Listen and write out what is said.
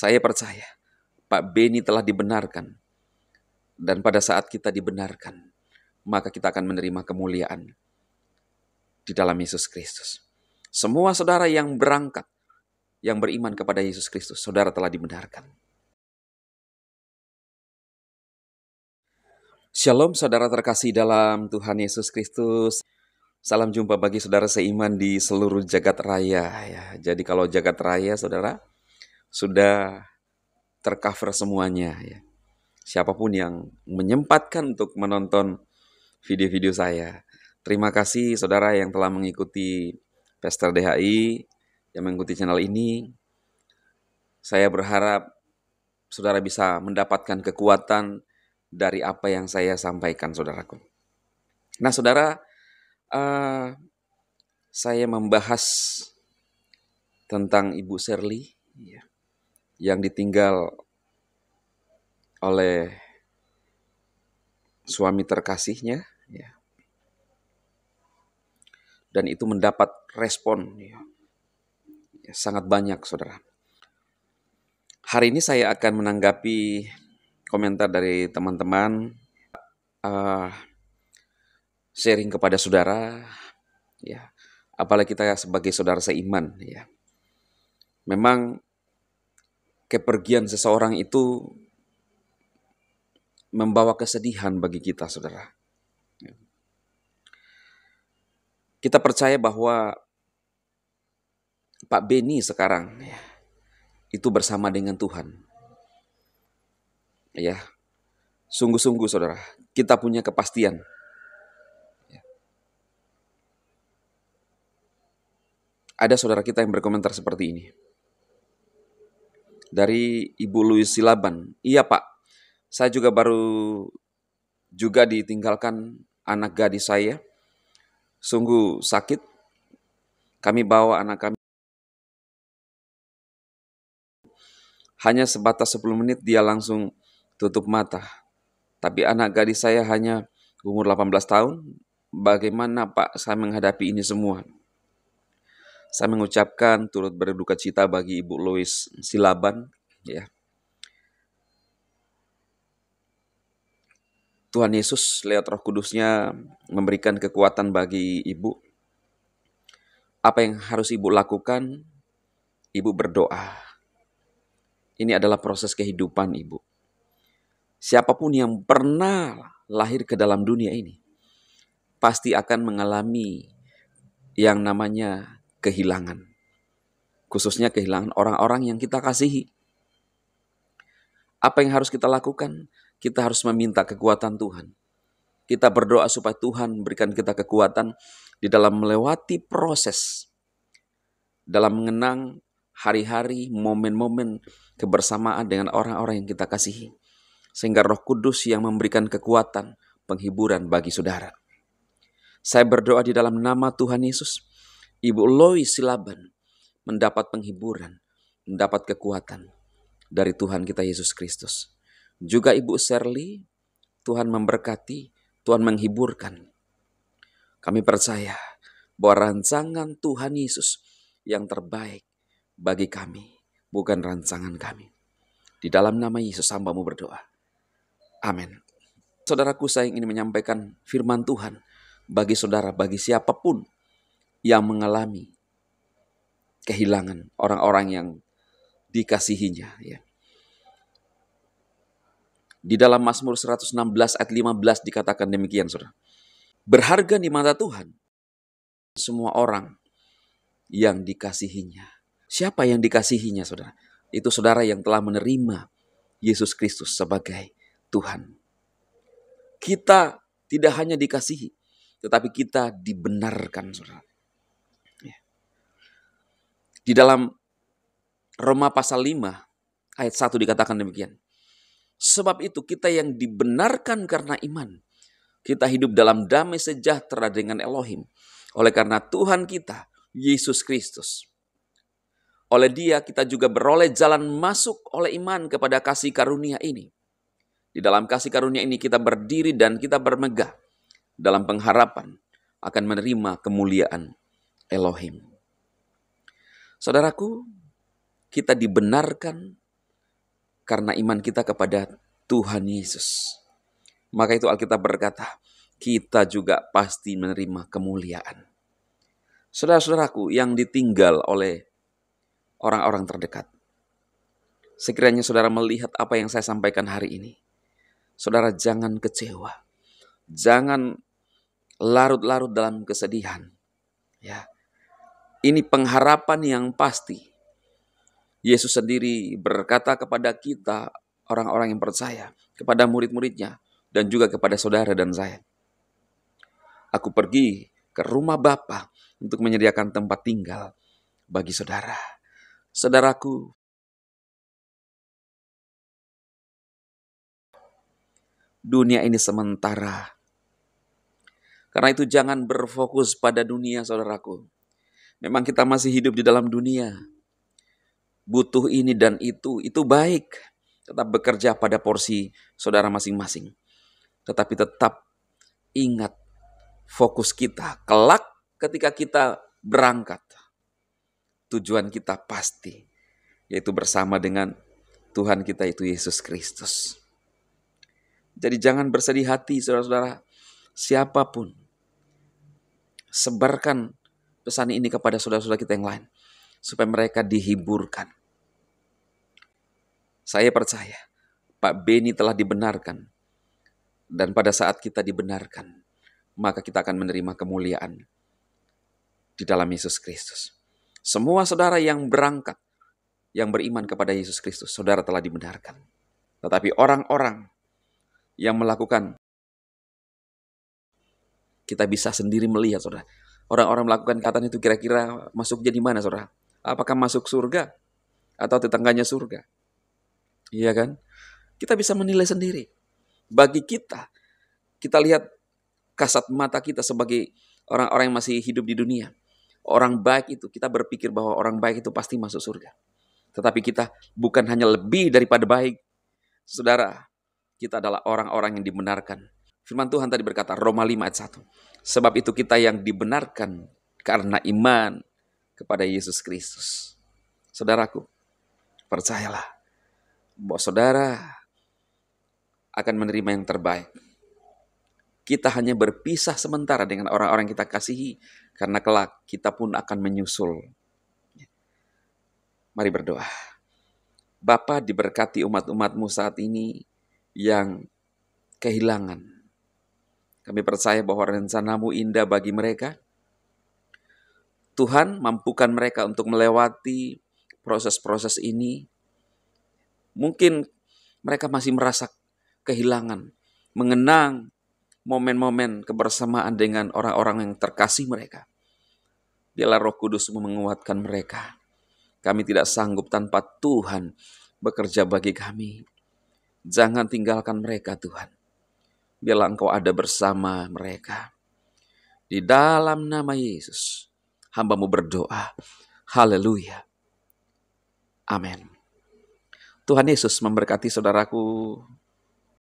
Saya percaya Pak Beni telah dibenarkan. Dan pada saat kita dibenarkan, maka kita akan menerima kemuliaan di dalam Yesus Kristus. Semua saudara yang berangkat, yang beriman kepada Yesus Kristus, saudara telah dibenarkan. Shalom saudara terkasih dalam Tuhan Yesus Kristus. Salam jumpa bagi saudara seiman di seluruh jagat raya. Ya, jadi kalau jagat raya saudara, sudah tercover semuanya ya. Siapapun yang menyempatkan untuk menonton video-video saya. Terima kasih saudara yang telah mengikuti Pester DHI, yang mengikuti channel ini. Saya berharap saudara bisa mendapatkan kekuatan dari apa yang saya sampaikan saudaraku. Nah saudara, uh, saya membahas tentang Ibu Serli. Yeah yang ditinggal oleh suami terkasihnya ya. dan itu mendapat respon ya. Ya, sangat banyak saudara hari ini saya akan menanggapi komentar dari teman-teman uh, sharing kepada saudara ya apalagi kita sebagai saudara seiman ya memang kepergian seseorang itu membawa kesedihan bagi kita, saudara. Kita percaya bahwa Pak Beni sekarang ya, itu bersama dengan Tuhan. Ya, sungguh-sungguh saudara, kita punya kepastian. Ada saudara kita yang berkomentar seperti ini dari Ibu Louis Silaban. Iya Pak, saya juga baru juga ditinggalkan anak gadis saya. Sungguh sakit. Kami bawa anak kami. Hanya sebatas 10 menit dia langsung tutup mata. Tapi anak gadis saya hanya umur 18 tahun. Bagaimana Pak saya menghadapi ini semua? Saya mengucapkan turut berduka cita bagi Ibu Louis Silaban, ya. Tuhan Yesus lewat Roh Kudusnya memberikan kekuatan bagi ibu. Apa yang harus ibu lakukan? Ibu berdoa. Ini adalah proses kehidupan ibu. Siapapun yang pernah lahir ke dalam dunia ini pasti akan mengalami yang namanya kehilangan. Khususnya kehilangan orang-orang yang kita kasihi. Apa yang harus kita lakukan? Kita harus meminta kekuatan Tuhan. Kita berdoa supaya Tuhan berikan kita kekuatan di dalam melewati proses dalam mengenang hari-hari, momen-momen kebersamaan dengan orang-orang yang kita kasihi. Sehingga roh kudus yang memberikan kekuatan, penghiburan bagi saudara. Saya berdoa di dalam nama Tuhan Yesus, Ibu Loi Silaban mendapat penghiburan, mendapat kekuatan dari Tuhan kita Yesus Kristus. Juga Ibu Serli, Tuhan memberkati, Tuhan menghiburkan. Kami percaya bahwa rancangan Tuhan Yesus yang terbaik bagi kami, bukan rancangan kami. Di dalam nama Yesus hambamu berdoa. Amin. Saudaraku saya ingin menyampaikan firman Tuhan bagi saudara, bagi siapapun yang mengalami kehilangan orang-orang yang dikasihinya. Ya. Di dalam Mazmur 116 ayat 15 dikatakan demikian, saudara. Berharga di mata Tuhan semua orang yang dikasihinya. Siapa yang dikasihinya, saudara? Itu saudara yang telah menerima Yesus Kristus sebagai Tuhan. Kita tidak hanya dikasihi, tetapi kita dibenarkan, saudara. Di dalam Roma pasal 5 ayat 1 dikatakan demikian. Sebab itu kita yang dibenarkan karena iman. Kita hidup dalam damai sejahtera dengan Elohim. Oleh karena Tuhan kita, Yesus Kristus. Oleh dia kita juga beroleh jalan masuk oleh iman kepada kasih karunia ini. Di dalam kasih karunia ini kita berdiri dan kita bermegah dalam pengharapan akan menerima kemuliaan Elohim. Saudaraku, kita dibenarkan karena iman kita kepada Tuhan Yesus. Maka itu Alkitab berkata, kita juga pasti menerima kemuliaan. Saudara-saudaraku yang ditinggal oleh orang-orang terdekat. Sekiranya saudara melihat apa yang saya sampaikan hari ini, saudara jangan kecewa. Jangan larut-larut dalam kesedihan. Ya, ini pengharapan yang pasti. Yesus sendiri berkata kepada kita, orang-orang yang percaya, kepada murid-muridnya, dan juga kepada saudara dan saya. Aku pergi ke rumah Bapa untuk menyediakan tempat tinggal bagi saudara. Saudaraku, dunia ini sementara. Karena itu jangan berfokus pada dunia saudaraku. Memang kita masih hidup di dalam dunia. Butuh ini dan itu, itu baik. Tetap bekerja pada porsi saudara masing-masing. Tetapi tetap ingat fokus kita. Kelak ketika kita berangkat, tujuan kita pasti. Yaitu bersama dengan Tuhan kita itu Yesus Kristus. Jadi jangan bersedih hati saudara-saudara siapapun. Sebarkan pesan ini kepada saudara-saudara kita yang lain. Supaya mereka dihiburkan. Saya percaya Pak Beni telah dibenarkan. Dan pada saat kita dibenarkan, maka kita akan menerima kemuliaan di dalam Yesus Kristus. Semua saudara yang berangkat, yang beriman kepada Yesus Kristus, saudara telah dibenarkan. Tetapi orang-orang yang melakukan, kita bisa sendiri melihat saudara, orang-orang melakukan kataan itu kira-kira masuknya di mana saudara? Apakah masuk surga atau tetangganya surga? Iya kan? Kita bisa menilai sendiri. Bagi kita, kita lihat kasat mata kita sebagai orang-orang yang masih hidup di dunia. Orang baik itu, kita berpikir bahwa orang baik itu pasti masuk surga. Tetapi kita bukan hanya lebih daripada baik. Saudara, kita adalah orang-orang yang dibenarkan Firman Tuhan tadi berkata, Roma 5 ayat 1. Sebab itu kita yang dibenarkan karena iman kepada Yesus Kristus. Saudaraku, percayalah bahwa saudara akan menerima yang terbaik. Kita hanya berpisah sementara dengan orang-orang kita kasihi, karena kelak kita pun akan menyusul. Mari berdoa. Bapa diberkati umat-umatmu saat ini yang kehilangan kami percaya bahwa rencanamu indah bagi mereka. Tuhan mampukan mereka untuk melewati proses-proses ini. Mungkin mereka masih merasa kehilangan, mengenang momen-momen kebersamaan dengan orang-orang yang terkasih mereka. Biarlah roh Kudus menguatkan mereka. Kami tidak sanggup tanpa Tuhan bekerja bagi kami. Jangan tinggalkan mereka Tuhan biarlah engkau ada bersama mereka. Di dalam nama Yesus, hambamu berdoa. Haleluya. Amin. Tuhan Yesus memberkati saudaraku